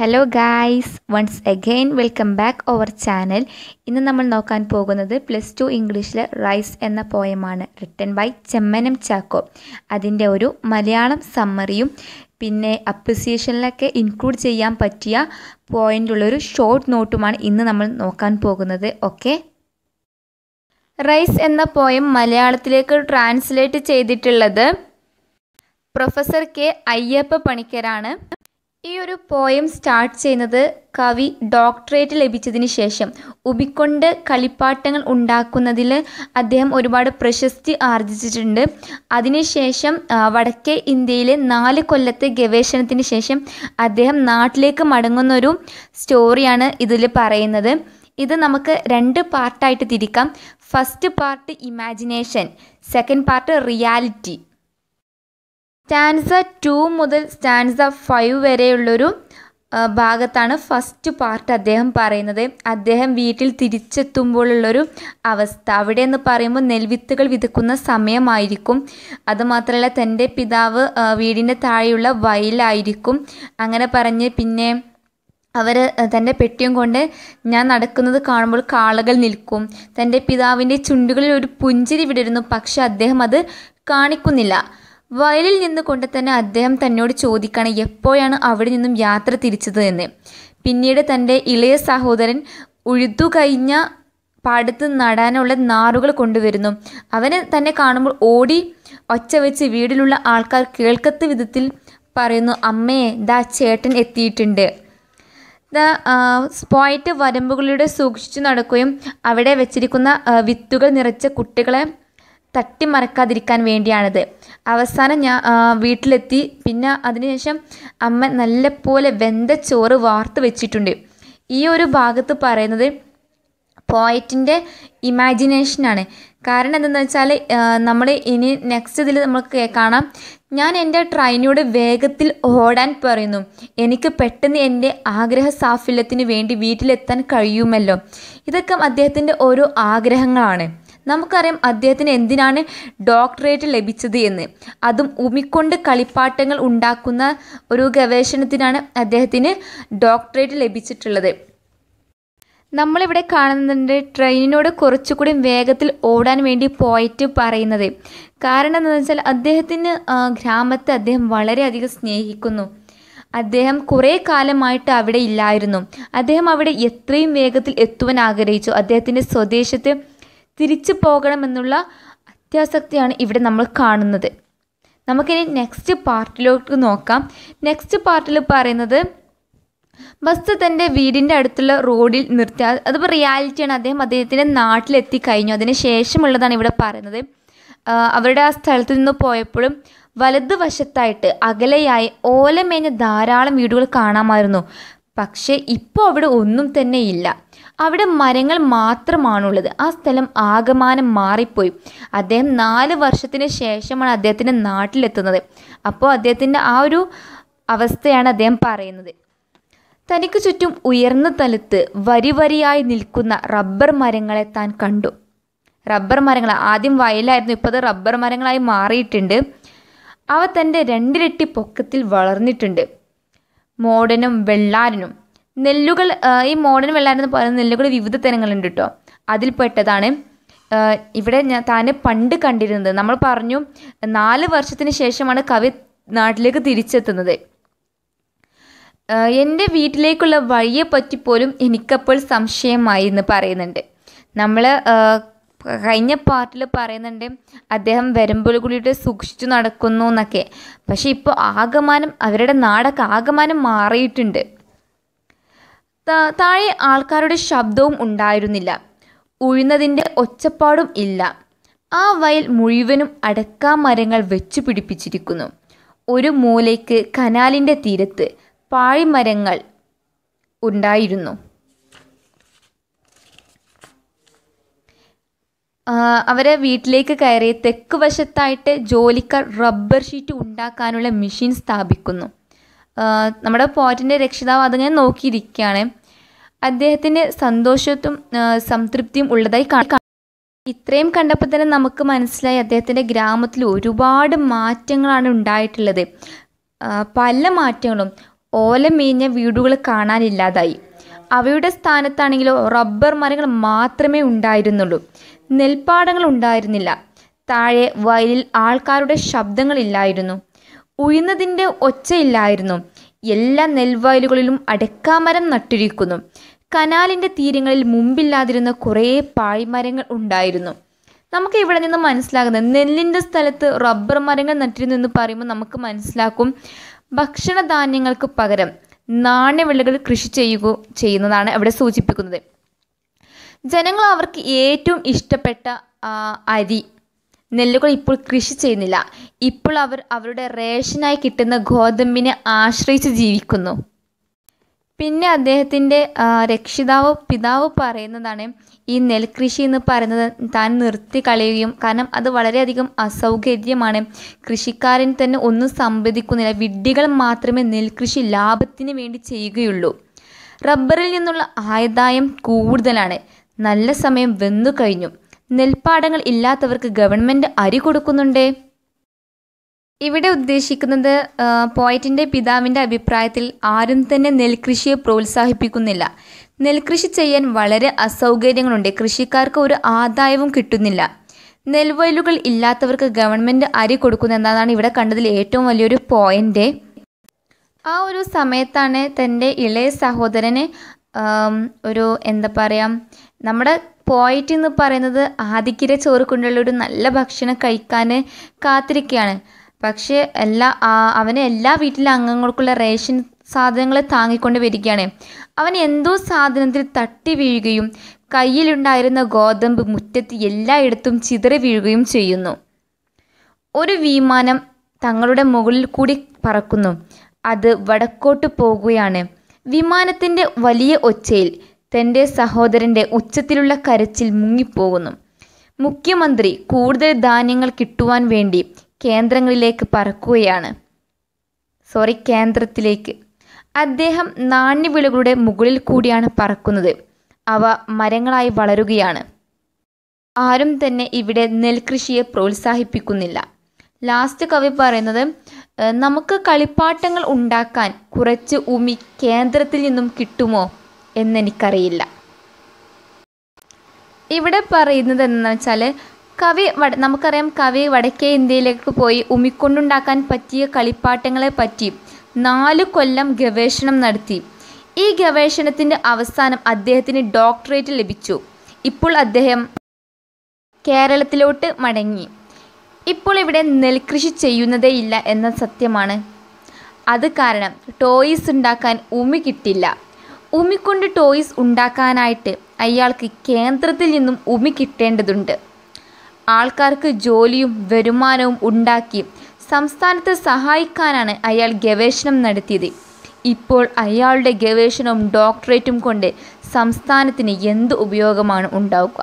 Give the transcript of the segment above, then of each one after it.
hello guys once again welcome back our channel ഇന്ന് നമ്മൾ നോക്കാൻ പോകുന്നത് പ്ലസ് ടു ഇംഗ്ലീഷിലെ റൈസ് എന്ന പോയമാണ് റിട്ടൺ ബൈ ചെമ്മനം ചാക്കോ അതിൻ്റെ ഒരു മലയാളം സമ്മറിയും പിന്നെ അപ്രിസിയേഷനിലൊക്കെ ഇൻക്ലൂഡ് ചെയ്യാൻ പറ്റിയ പോയിൻ്റുള്ളൊരു ഷോർട്ട് നോട്ടുമാണ് ഇന്ന് നമ്മൾ നോക്കാൻ പോകുന്നത് ഓക്കെ റൈസ് എന്ന പോയം മലയാളത്തിലേക്ക് ട്രാൻസ്ലേറ്റ് ചെയ്തിട്ടുള്ളത് പ്രൊഫസർ കെ അയ്യപ്പ പണിക്കരാണ് ഈ ഒരു പോയം സ്റ്റാർട്ട് ചെയ്യുന്നത് കവി ഡോക്ടറേറ്റ് ലഭിച്ചതിന് ശേഷം ഉബിക്കൊണ്ട് കളിപ്പാട്ടങ്ങൾ ഉണ്ടാക്കുന്നതിൽ അദ്ദേഹം ഒരുപാട് പ്രശസ്തി ആർജിച്ചിട്ടുണ്ട് അതിനുശേഷം വടക്കേ ഇന്ത്യയിലെ നാല് കൊല്ലത്തെ ഗവേഷണത്തിന് ശേഷം അദ്ദേഹം നാട്ടിലേക്ക് മടങ്ങുന്നൊരു സ്റ്റോറിയാണ് ഇതിൽ പറയുന്നത് ഇത് നമുക്ക് രണ്ട് പാർട്ടായിട്ട് തിരിക്കാം first part imagination second part reality stanza two മുതൽ സ്റ്റാൻസ ഫൈവ് വരെയുള്ളൊരു ഭാഗത്താണ് ഫസ്റ്റ് പാർട്ട് അദ്ദേഹം പറയുന്നത് അദ്ദേഹം വീട്ടിൽ തിരിച്ചെത്തുമ്പോഴുള്ളൊരു അവസ്ഥ അവിടെ എന്ന് പറയുമ്പോൾ നെൽവിത്തുകൾ വിതക്കുന്ന സമയമായിരിക്കും അതുമാത്രമല്ല തൻ്റെ പിതാവ് വീടിൻ്റെ താഴെയുള്ള വയലായിരിക്കും അങ്ങനെ പറഞ്ഞ് പിന്നെ അവർ തൻ്റെ പെട്ടിയും കൊണ്ട് ഞാൻ നടക്കുന്നത് കാണുമ്പോൾ കാളകൾ നിൽക്കും തൻ്റെ പിതാവിൻ്റെ ചുണ്ടുകളിൽ ഒരു പുഞ്ചിരി വിടരുന്നു പക്ഷെ അദ്ദേഹം അത് കാണിക്കുന്നില്ല വയലിൽ കൊണ്ട് തന്നെ അദ്ദേഹം തന്നോട് ചോദിക്കണം എപ്പോഴാണ് അവിടെ നിന്നും യാത്ര തിരിച്ചത് എന്ന് പിന്നീട് തൻ്റെ ഇളയ സഹോദരൻ ഉഴുതു കഴിഞ്ഞ പാടത്ത് നടാനുള്ള നാറുകൾ കൊണ്ടുവരുന്നു അവനെ തന്നെ കാണുമ്പോൾ ഓടി ഒച്ച വെച്ച് വീടിലുള്ള ആൾക്കാർ കേൾക്കത്ത വിധത്തിൽ പറയുന്നു അമ്മയെ ദാ ചേട്ടൻ എത്തിയിട്ടുണ്ട് പോയിട്ട് വരമ്പുകളിലൂടെ സൂക്ഷിച്ചു നടക്കുകയും അവിടെ വെച്ചിരിക്കുന്ന വിത്തുകൾ നിറച്ച കുട്ടികളെ തട്ടിമറക്കാതിരിക്കാൻ വേണ്ടിയാണിത് അവസാനം ഞാൻ വീട്ടിലെത്തി പിന്നെ അതിനുശേഷം അമ്മ നല്ലപോലെ വെന്ത ചോറ് വാർത്ത് വെച്ചിട്ടുണ്ട് ഈ ഒരു ഭാഗത്ത് പറയുന്നത് പോയറ്റിൻ്റെ ഇമാജിനേഷനാണ് കാരണം എന്തെന്ന് വെച്ചാൽ നമ്മൾ ഇനി നെക്സ്റ്റ് ഇതിൽ നമുക്ക് കാണാം ഞാൻ എൻ്റെ ട്രെയിനിനോട് വേഗത്തിൽ ഓടാൻ പറയുന്നു എനിക്ക് പെട്ടെന്ന് എൻ്റെ ആഗ്രഹ സാഫല്യത്തിന് വേണ്ടി വീട്ടിലെത്താൻ കഴിയുമല്ലോ ഇതൊക്കെ അദ്ദേഹത്തിൻ്റെ ഓരോ ആഗ്രഹങ്ങളാണ് നമുക്കറിയാം അദ്ദേഹത്തിന് എന്തിനാണ് ഡോക്ടറേറ്റ് ലഭിച്ചത് എന്ന് അതും ഉമിക്കൊണ്ട് കളിപ്പാട്ടങ്ങൾ ഉണ്ടാക്കുന്ന ഒരു ഗവേഷണത്തിനാണ് അദ്ദേഹത്തിന് ഡോക്ടറേറ്റ് ലഭിച്ചിട്ടുള്ളത് നമ്മളിവിടെ കാണുന്നുണ്ട് ട്രെയിനിനോട് കുറച്ചുകൂടി വേഗത്തിൽ ഓടാൻ വേണ്ടി പോയിട്ട് പറയുന്നത് കാരണം എന്താണെന്ന് വെച്ചാൽ അദ്ദേഹത്തിന് ഗ്രാമത്തെ അദ്ദേഹം വളരെയധികം സ്നേഹിക്കുന്നു അദ്ദേഹം കുറേ കാലമായിട്ട് അവിടെ ഇല്ലായിരുന്നു അദ്ദേഹം അവിടെ എത്രയും വേഗത്തിൽ എത്തുവാൻ ആഗ്രഹിച്ചു അദ്ദേഹത്തിൻ്റെ സ്വദേശത്ത് തിരിച്ചു പോകണമെന്നുള്ള അത്യാസക്തിയാണ് ഇവിടെ നമ്മൾ കാണുന്നത് നമുക്കിനി നെക്സ്റ്റ് പാർട്ടിലോട്ട് നോക്കാം നെക്സ്റ്റ് പാർട്ടിൽ പറയുന്നത് ബസ് തൻ്റെ വീടിൻ്റെ അടുത്തുള്ള റോഡിൽ നിർത്തി അതിപ്പോൾ റിയാലിറ്റിയാണ് അദ്ദേഹം അദ്ദേഹത്തിൻ്റെ നാട്ടിലെത്തി കഴിഞ്ഞു അതിന് ശേഷമുള്ളതാണ് ഇവിടെ പറയുന്നത് അവരുടെ ആ സ്ഥലത്ത് നിന്ന് പോയപ്പോഴും വലതുവശത്തായിട്ട് അകലെയായി ഓലമേഞ്ഞ ധാരാളം വീടുകൾ കാണാമായിരുന്നു പക്ഷേ ഇപ്പോൾ അവിടെ ഒന്നും തന്നെ ഇല്ല അവിടെ മരങ്ങൾ മാത്രമാണുള്ളത് ആ സ്ഥലം ആകമാനം മാറിപ്പോയി അദ്ദേഹം നാല് വർഷത്തിന് ശേഷമാണ് അദ്ദേഹത്തിൻ്റെ നാട്ടിലെത്തുന്നത് അപ്പോൾ അദ്ദേഹത്തിൻ്റെ ആ ഒരു അവസ്ഥയാണ് അദ്ദേഹം പറയുന്നത് തനിക്ക് ചുറ്റും ഉയർന്ന തലത്ത് വരി വരിയായി നിൽക്കുന്ന റബ്ബർ മരങ്ങളെ താൻ കണ്ടു റബ്ബർ മരങ്ങൾ ആദ്യം വയലായിരുന്നു ഇപ്പോൾ അത് റബ്ബർ മരങ്ങളായി മാറിയിട്ടുണ്ട് അവ തൻ്റെ രണ്ടിരട്ടി പൊക്കത്തിൽ വളർന്നിട്ടുണ്ട് മോഡനും വെള്ളാരനും നെല്ലുകൾ ഈ മോഡേൺ വെള്ളാരം എന്ന് പറയുന്ന നെല്ലുകൾ വിവിധ തരങ്ങളുണ്ട് കേട്ടോ അതിൽ പെട്ടതാണ് ഇവിടെ ഞാൻ താൻ പണ്ട് കണ്ടിരുന്നത് നമ്മൾ പറഞ്ഞു നാല് വർഷത്തിന് ശേഷമാണ് കവി നാട്ടിലേക്ക് തിരിച്ചെത്തുന്നത് എൻ്റെ വീട്ടിലേക്കുള്ള വഴിയെ പറ്റി പോലും എനിക്കപ്പോൾ സംശയമായി എന്ന് പറയുന്നുണ്ട് നമ്മൾ കഴിഞ്ഞ പാർട്ടിൽ പറയുന്നുണ്ട് അദ്ദേഹം വരുമ്പോൾ കൂടിയിട്ട് സൂക്ഷിച്ചു നടക്കുന്നു എന്നൊക്കെ പക്ഷേ ഇപ്പോൾ ആകമാനം അവരുടെ നാടൊക്കെ ആകമാനം മാറിയിട്ടുണ്ട് താഴെ ആൾക്കാരുടെ ശബ്ദവും ഉണ്ടായിരുന്നില്ല ഉഴുന്നതിൻ്റെ ഒച്ചപ്പാടും ഇല്ല ആ വയൽ മുഴുവനും അടക്കാ മരങ്ങൾ വെച്ചു പിടിപ്പിച്ചിരിക്കുന്നു ഒരു മൂലയ്ക്ക് കനാലിൻ്റെ തീരത്ത് പാഴിമരങ്ങൾ ഉണ്ടായിരുന്നു അവരെ വീട്ടിലേക്ക് കയറി തെക്ക് വശത്തായിട്ട് ജോലിക്കാർ റബ്ബർ ഷീറ്റ് ഉണ്ടാക്കാനുള്ള മെഷീൻ സ്ഥാപിക്കുന്നു നമ്മുടെ പോറ്റിൻ്റെ രക്ഷിതാവ് അതിങ്ങനെ നോക്കിയിരിക്കുകയാണ് അദ്ദേഹത്തിൻ്റെ സന്തോഷത്തും സംതൃപ്തിയും ഉള്ളതായി കാണാം ഇത്രയും കണ്ടപ്പോൾ തന്നെ നമുക്ക് മനസ്സിലായി അദ്ദേഹത്തിൻ്റെ ഗ്രാമത്തിൽ ഒരുപാട് മാറ്റങ്ങളാണ് ഉണ്ടായിട്ടുള്ളത് പല മാറ്റങ്ങളും ഓല മേഞ്ഞ വീടുകൾ കാണാനില്ലാതായി അവയുടെ സ്ഥാനത്താണെങ്കിലോ റബ്ബർ മരങ്ങൾ മാത്രമേ ഉണ്ടായിരുന്നുള്ളൂ നെൽപ്പാടങ്ങൾ ഉണ്ടായിരുന്നില്ല താഴെ വയലിൽ ആൾക്കാരുടെ ശബ്ദങ്ങളില്ലായിരുന്നു ഉഴുന്നതിൻ്റെ ഒച്ചയില്ലായിരുന്നു എല്ലാ നെൽവയലുകളിലും അടക്കാമരം നട്ടിരിക്കുന്നു കനാലിൻ്റെ തീരങ്ങളിൽ മുമ്പില്ലാതിരുന്ന കുറേ പായ്മരങ്ങൾ ഉണ്ടായിരുന്നു നമുക്ക് ഇവിടെ നിന്ന് മനസ്സിലാകുന്നത് നെല്ലിൻ്റെ സ്ഥലത്ത് റബ്ബർ മരങ്ങൾ നട്ടിരുന്നു എന്ന് പറയുമ്പോൾ നമുക്ക് മനസ്സിലാക്കും ഭക്ഷണധാന്യങ്ങൾക്ക് പകരം നാണ്യവിളകൾ കൃഷി ചെയ്യുക ചെയ്യുന്നതാണ് അവിടെ സൂചിപ്പിക്കുന്നത് ജനങ്ങൾ അവർക്ക് ഏറ്റവും ഇഷ്ടപ്പെട്ട അരി നെല്ലുകൾ ഇപ്പോൾ കൃഷി ചെയ്യുന്നില്ല ഇപ്പോൾ അവർ അവരുടെ റേഷനായി കിട്ടുന്ന ഗോതമ്പിനെ ആശ്രയിച്ച് ജീവിക്കുന്നു പിന്നെ അദ്ദേഹത്തിൻ്റെ രക്ഷിതാവ് പിതാവ് പറയുന്നതാണ് ഈ നെൽകൃഷി എന്ന് പറയുന്നത് താൻ നിർത്തി കളയുകയും കാരണം അത് വളരെയധികം അസൗകര്യമാണ് കൃഷിക്കാരൻ തന്നെ ഒന്നും സംവദിക്കുന്നില്ല വിഡ്ഢികൾ മാത്രമേ നെൽകൃഷി ലാഭത്തിന് വേണ്ടി ചെയ്യുകയുള്ളൂ റബ്ബറിൽ നിന്നുള്ള ആദായം കൂടുതലാണ് നല്ല സമയം വെന്നു കഴിഞ്ഞു നെൽപ്പാടങ്ങൾ ഇല്ലാത്തവർക്ക് ഗവൺമെൻറ് അരി കൊടുക്കുന്നുണ്ട് ഇവിടെ ഉദ്ദേശിക്കുന്നത് പോയറ്റിൻ്റെ പിതാവിൻ്റെ അഭിപ്രായത്തിൽ ആരും തന്നെ നെൽകൃഷിയെ പ്രോത്സാഹിപ്പിക്കുന്നില്ല നെൽകൃഷി ചെയ്യാൻ വളരെ അസൗകര്യങ്ങളുണ്ട് കൃഷിക്കാർക്ക് ഒരു ആദായവും കിട്ടുന്നില്ല നെൽവയലുകൾ ഇല്ലാത്തവർക്ക് ഗവൺമെൻറ് അരി കൊടുക്കുന്നു എന്നതാണ് ഇവിടെ കണ്ടതിൽ ഏറ്റവും വലിയൊരു പോയിൻ്റ് ആ ഒരു സമയത്താണ് തൻ്റെ ഇളയ സഹോദരനെ ഒരു എന്താ പറയുക നമ്മുടെ പോയിട്ട് എന്ന് പറയുന്നത് ആദിക്കിര ചോറ് കൊണ്ടുള്ള ഒരു നല്ല ഭക്ഷണം കഴിക്കാൻ കാത്തിരിക്കുകയാണ് പക്ഷേ എല്ലാ അവന് എല്ലാ വീട്ടിലെ അംഗങ്ങൾക്കുള്ള റേഷൻ സാധനങ്ങൾ താങ്ങിക്കൊണ്ട് വരികയാണ് അവൻ എന്തോ സാധനത്തിൽ തട്ടി വീഴുകയും കയ്യിലുണ്ടായിരുന്ന ഗോതമ്പ് മുറ്റത്ത് എല്ലായിടത്തും ചിതറി വീഴുകയും ചെയ്യുന്നു ഒരു വിമാനം തങ്ങളുടെ മുകളിൽ കൂടി പറക്കുന്നു അത് വടക്കോട്ട് പോകുകയാണ് വിമാനത്തിൻ്റെ വലിയ ഒച്ചയിൽ തൻ്റെ സഹോദരൻ്റെ ഉച്ചത്തിലുള്ള കരച്ചിൽ മുങ്ങിപ്പോകുന്നു മുഖ്യമന്ത്രി കൂടുതൽ ധാന്യങ്ങൾ കിട്ടുവാൻ വേണ്ടി കേന്ദ്രങ്ങളിലേക്ക് പറക്കുകയാണ് സോറി കേന്ദ്രത്തിലേക്ക് അദ്ദേഹം നാണ്യവിളകളുടെ മുകളിൽ കൂടിയാണ് പറക്കുന്നത് അവ മരങ്ങളായി വളരുകയാണ് ആരും തന്നെ ഇവിടെ നെൽകൃഷിയെ പ്രോത്സാഹിപ്പിക്കുന്നില്ല ലാസ്റ്റ് കവി പറയുന്നത് നമുക്ക് കളിപ്പാട്ടങ്ങൾ ഉണ്ടാക്കാൻ കുറച്ച് ഉമി കേന്ദ്രത്തിൽ നിന്നും കിട്ടുമോ എന്നെനിക്കറിയില്ല ഇവിടെ പറയുന്നത് എന്താണെന്ന് വെച്ചാൽ കവി വട നമുക്കറിയാം കവി വടക്കേ ഇന്ത്യയിലേക്ക് പോയി ഉമിക്കൊണ്ടുണ്ടാക്കാൻ പറ്റിയ കളിപ്പാട്ടങ്ങളെ പറ്റി നാല് കൊല്ലം ഗവേഷണം നടത്തി ഈ ഗവേഷണത്തിൻ്റെ അവസാനം അദ്ദേഹത്തിന് ഡോക്ടറേറ്റ് ലഭിച്ചു ഇപ്പോൾ അദ്ദേഹം കേരളത്തിലോട്ട് മടങ്ങി ഇപ്പോൾ ഇവിടെ നെൽകൃഷി ഇല്ല എന്ന സത്യമാണ് അത് കാരണം ടോയ്സ് ഉണ്ടാക്കാൻ ഉമി കിട്ടില്ല ഉമിക്കൊണ്ട് ടോയ്സ് ഉണ്ടാക്കാനായിട്ട് അയാൾക്ക് കേന്ദ്രത്തിൽ നിന്നും ഉമി കിട്ടേണ്ടതുണ്ട് ആൾക്കാർക്ക് ജോലിയും വരുമാനവും ഉണ്ടാക്കി സംസ്ഥാനത്തെ സഹായിക്കാനാണ് അയാൾ ഗവേഷണം നടത്തിയത് ഇപ്പോൾ അയാളുടെ ഗവേഷണവും ഡോക്ടറേറ്റും കൊണ്ട് സംസ്ഥാനത്തിന് എന്ത് ഉപയോഗമാണ് ഉണ്ടാവുക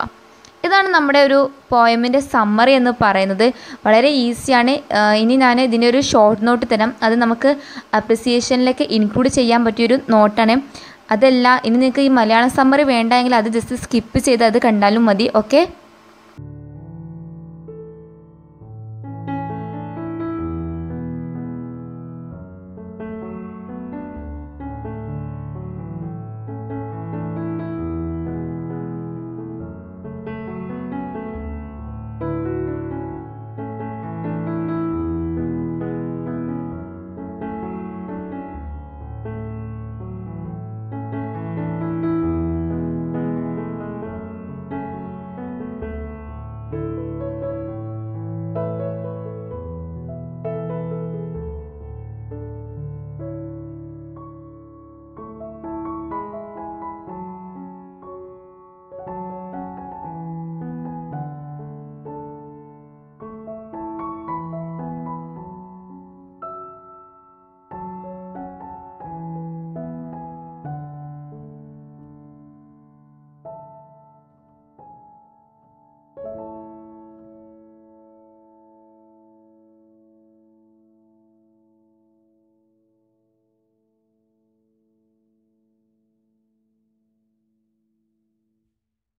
ഇതാണ് നമ്മുടെ ഒരു പോയമിൻ്റെ സമ്മറി എന്ന് പറയുന്നത് വളരെ ഈസിയാണ് ഇനി ഞാൻ ഇതിനൊരു ഒരു ഷോർട്ട് നോട്ട് തരാം അത് നമുക്ക് അപ്രിസിയേഷനിലേക്ക് ഇൻക്ലൂഡ് ചെയ്യാൻ പറ്റിയൊരു നോട്ടാണ് അതല്ല ഇനി നിങ്ങൾക്ക് ഈ മലയാളം സമ്മറി വേണ്ടെങ്കിൽ അത് ജസ്റ്റ് സ്കിപ്പ് ചെയ്ത് അത് കണ്ടാലും മതി ഓക്കെ